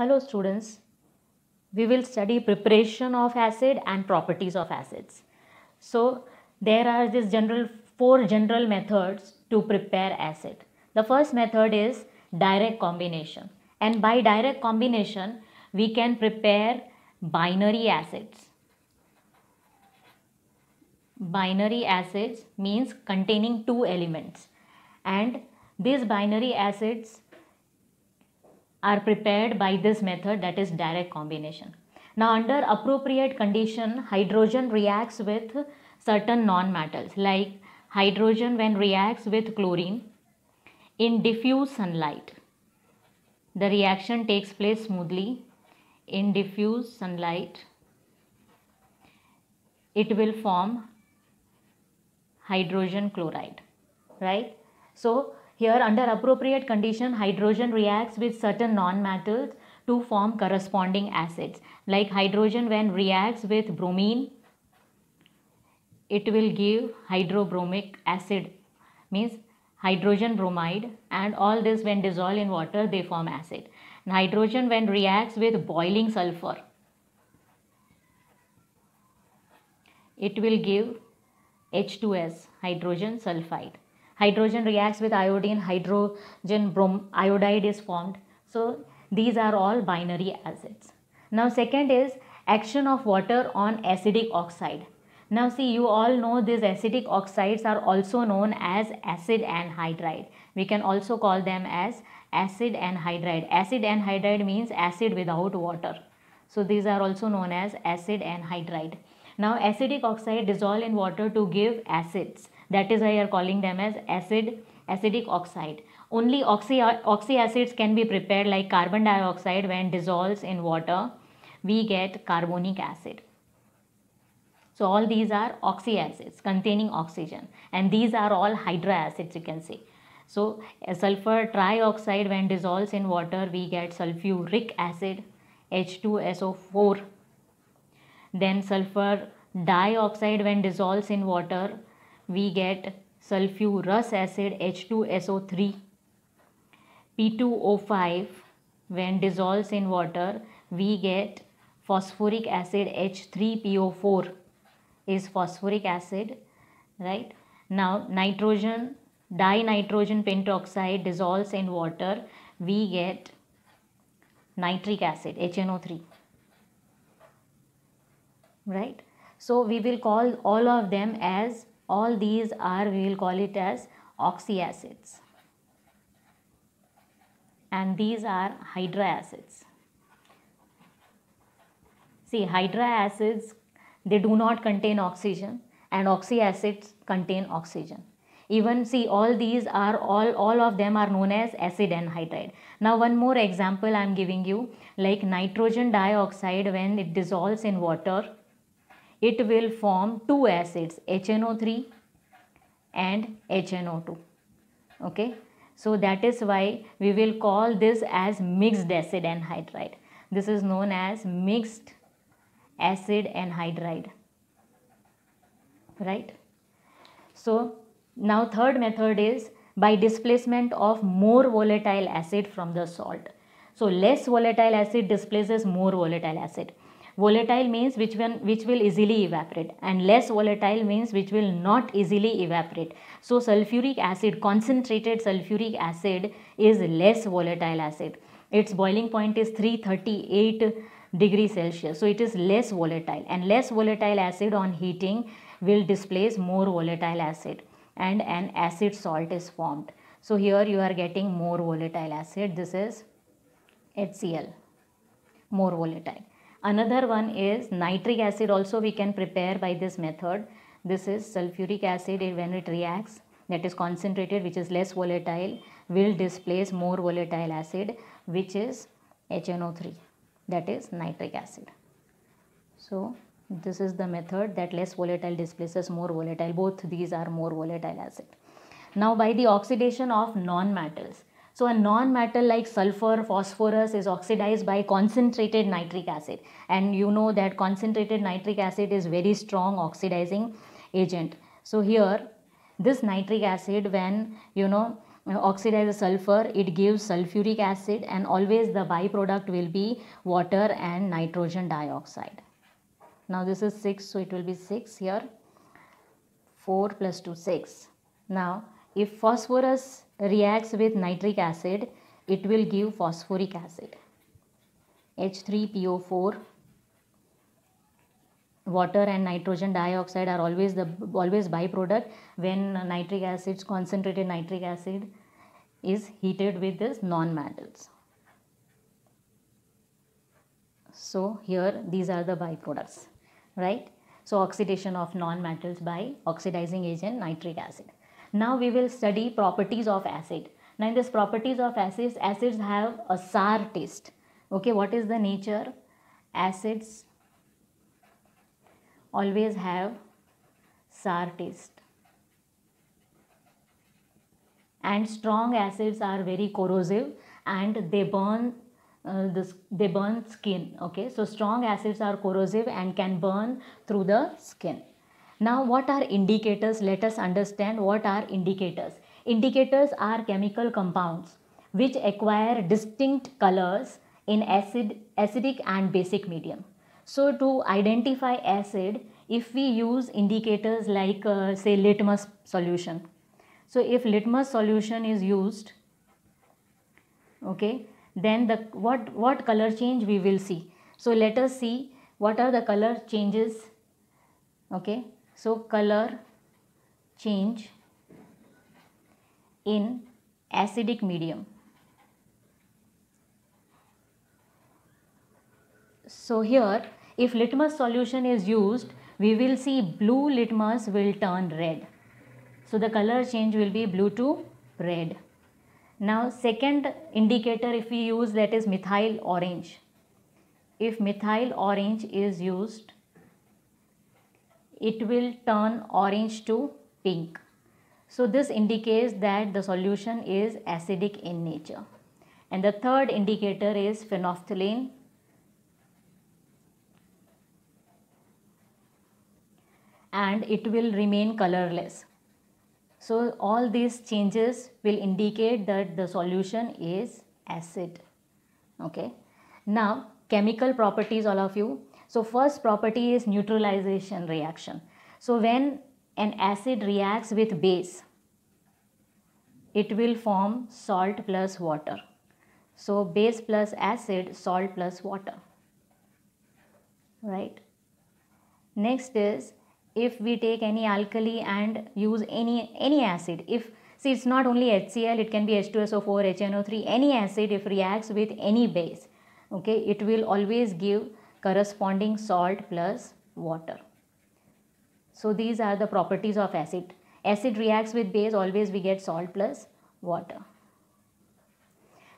Hello students, we will study preparation of acid and properties of acids. So there are these general four general methods to prepare acid. The first method is direct combination and by direct combination we can prepare binary acids. Binary acids means containing two elements and these binary acids are prepared by this method that is direct combination. Now under appropriate condition hydrogen reacts with certain non-metals like hydrogen when reacts with chlorine in diffuse sunlight. The reaction takes place smoothly in diffuse sunlight. It will form hydrogen chloride, right? So here under appropriate condition hydrogen reacts with certain non-metals to form corresponding acids like hydrogen when reacts with bromine it will give hydrobromic acid means hydrogen bromide and all this when dissolved in water they form acid. Nitrogen hydrogen when reacts with boiling sulfur it will give H2S hydrogen sulfide Hydrogen reacts with iodine, hydrogen brom iodide is formed. So these are all binary acids. Now second is action of water on acidic oxide. Now see you all know these acidic oxides are also known as acid anhydride. We can also call them as acid anhydride. Acid anhydride means acid without water. So these are also known as acid anhydride. Now acidic oxide dissolve in water to give acids. That is why you are calling them as acid acidic oxide. Only oxy, oxy acids can be prepared like carbon dioxide when dissolves in water. We get carbonic acid. So all these are oxy acids containing oxygen and these are all hydro acids you can see. So sulfur trioxide when dissolves in water we get sulfuric acid H2SO4. Then sulfur dioxide when dissolves in water we get sulfurous acid H2SO3. P2O5 when dissolves in water we get phosphoric acid H3PO4 is phosphoric acid right. Now nitrogen dinitrogen pentoxide dissolves in water we get nitric acid HNO3 right. So we will call all of them as all these are we will call it as oxyacids and these are acids See acids they do not contain oxygen and oxyacids contain oxygen. Even see all these are all all of them are known as acid anhydride. Now one more example I am giving you like nitrogen dioxide when it dissolves in water it will form two acids HNO3 and HNO2 okay so that is why we will call this as mixed acid anhydride this is known as mixed acid anhydride right so now third method is by displacement of more volatile acid from the salt so less volatile acid displaces more volatile acid volatile means which one which will easily evaporate and less volatile means which will not easily evaporate so sulfuric acid concentrated sulfuric acid is less volatile acid its boiling point is 338 degree celsius so it is less volatile and less volatile acid on heating will displace more volatile acid and an acid salt is formed so here you are getting more volatile acid this is HCl more volatile Another one is nitric acid also we can prepare by this method. This is sulfuric acid when it reacts that is concentrated which is less volatile will displace more volatile acid which is HNO3 that is nitric acid. So this is the method that less volatile displaces more volatile both these are more volatile acid. Now by the oxidation of non-metals so a non-metal like sulfur, phosphorus is oxidized by concentrated nitric acid. And you know that concentrated nitric acid is very strong oxidizing agent. So here, this nitric acid when, you know, oxidize sulfur, it gives sulfuric acid and always the byproduct will be water and nitrogen dioxide. Now this is 6, so it will be 6 here. 4 plus 2, 6. Now if phosphorus reacts with nitric acid, it will give phosphoric acid. H3PO4 water and nitrogen dioxide are always the always byproduct when nitric acids concentrated nitric acid is heated with this non-metals so here these are the byproducts right so oxidation of non-metals by oxidizing agent nitric acid now we will study properties of acid. Now in this properties of acids, acids have a sour taste. Okay, what is the nature? Acids always have sour taste. And strong acids are very corrosive and they burn uh, this, they burn skin okay so strong acids are corrosive and can burn through the skin now what are indicators? Let us understand what are indicators. Indicators are chemical compounds which acquire distinct colors in acid, acidic and basic medium. So to identify acid, if we use indicators like uh, say litmus solution. So if litmus solution is used, okay, then the what, what color change we will see. So let us see what are the color changes, okay, so color change in acidic medium so here if litmus solution is used we will see blue litmus will turn red so the color change will be blue to red now second indicator if we use that is methyl orange if methyl orange is used it will turn orange to pink. So this indicates that the solution is acidic in nature. And the third indicator is phenolphthalein. And it will remain colorless. So all these changes will indicate that the solution is acid. Okay. Now chemical properties all of you so first property is neutralization reaction. So when an acid reacts with base, it will form salt plus water. So base plus acid, salt plus water, right? Next is if we take any alkali and use any, any acid, if See, it's not only HCl, it can be H2SO4, HNO3, any acid if reacts with any base, okay, it will always give corresponding salt plus water. So these are the properties of acid. Acid reacts with base always we get salt plus water.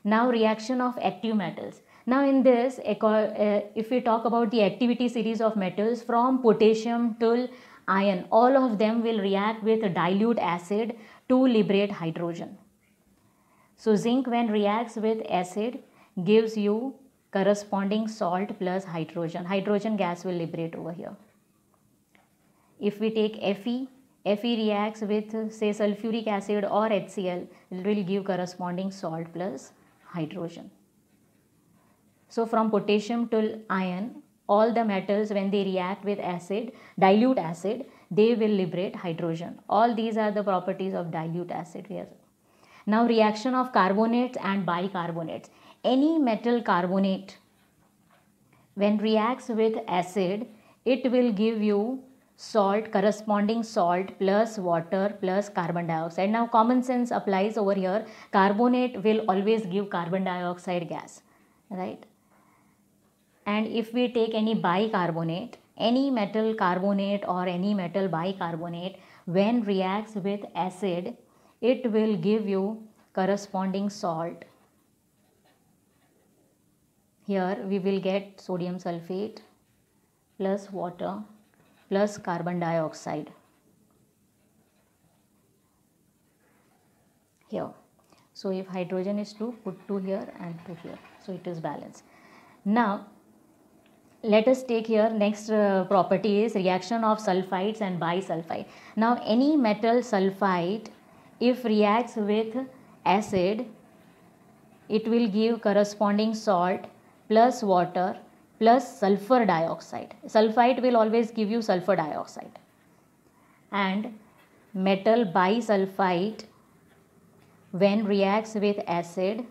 Now reaction of active metals. Now in this uh, if we talk about the activity series of metals from potassium till iron all of them will react with dilute acid to liberate hydrogen. So zinc when reacts with acid gives you corresponding salt plus hydrogen. Hydrogen gas will liberate over here. If we take Fe, Fe reacts with say sulfuric acid or HCl, it will give corresponding salt plus hydrogen. So from potassium to iron, all the metals when they react with acid, dilute acid, they will liberate hydrogen. All these are the properties of dilute acid here. Now reaction of carbonates and bicarbonates any metal carbonate. When reacts with acid, it will give you salt corresponding salt plus water plus carbon dioxide. Now common sense applies over here. Carbonate will always give carbon dioxide gas, right? And if we take any bicarbonate, any metal carbonate or any metal bicarbonate, when reacts with acid, it will give you corresponding salt here we will get sodium sulfate plus water plus carbon dioxide. Here. So if hydrogen is 2, put 2 here and 2 here. So it is balanced. Now let us take here next uh, property is reaction of sulfides and bisulfide. Now any metal sulfide if reacts with acid it will give corresponding salt plus water plus sulfur dioxide. Sulfite will always give you sulfur dioxide. And metal bisulfite when reacts with acid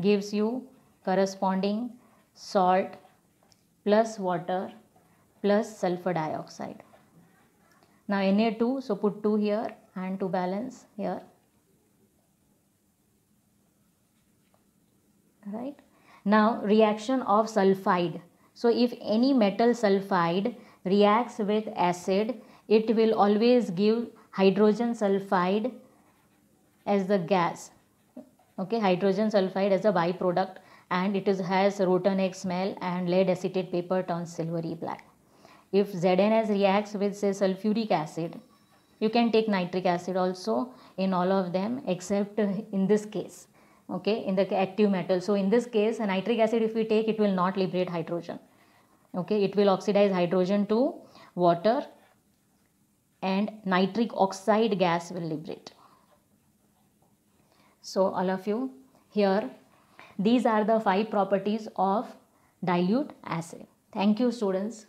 gives you corresponding salt plus water plus sulfur dioxide. Now Na2, so put 2 here and to balance here. Right. Now reaction of sulfide. So if any metal sulfide reacts with acid, it will always give hydrogen sulfide as the gas. Okay, hydrogen sulfide as a byproduct and it is, has rotten egg smell and lead acetate paper turns silvery black. If ZNS reacts with say sulfuric acid, you can take nitric acid also in all of them except in this case okay in the active metal so in this case nitric acid if we take it will not liberate hydrogen okay it will oxidize hydrogen to water and nitric oxide gas will liberate so all of you here these are the five properties of dilute acid thank you students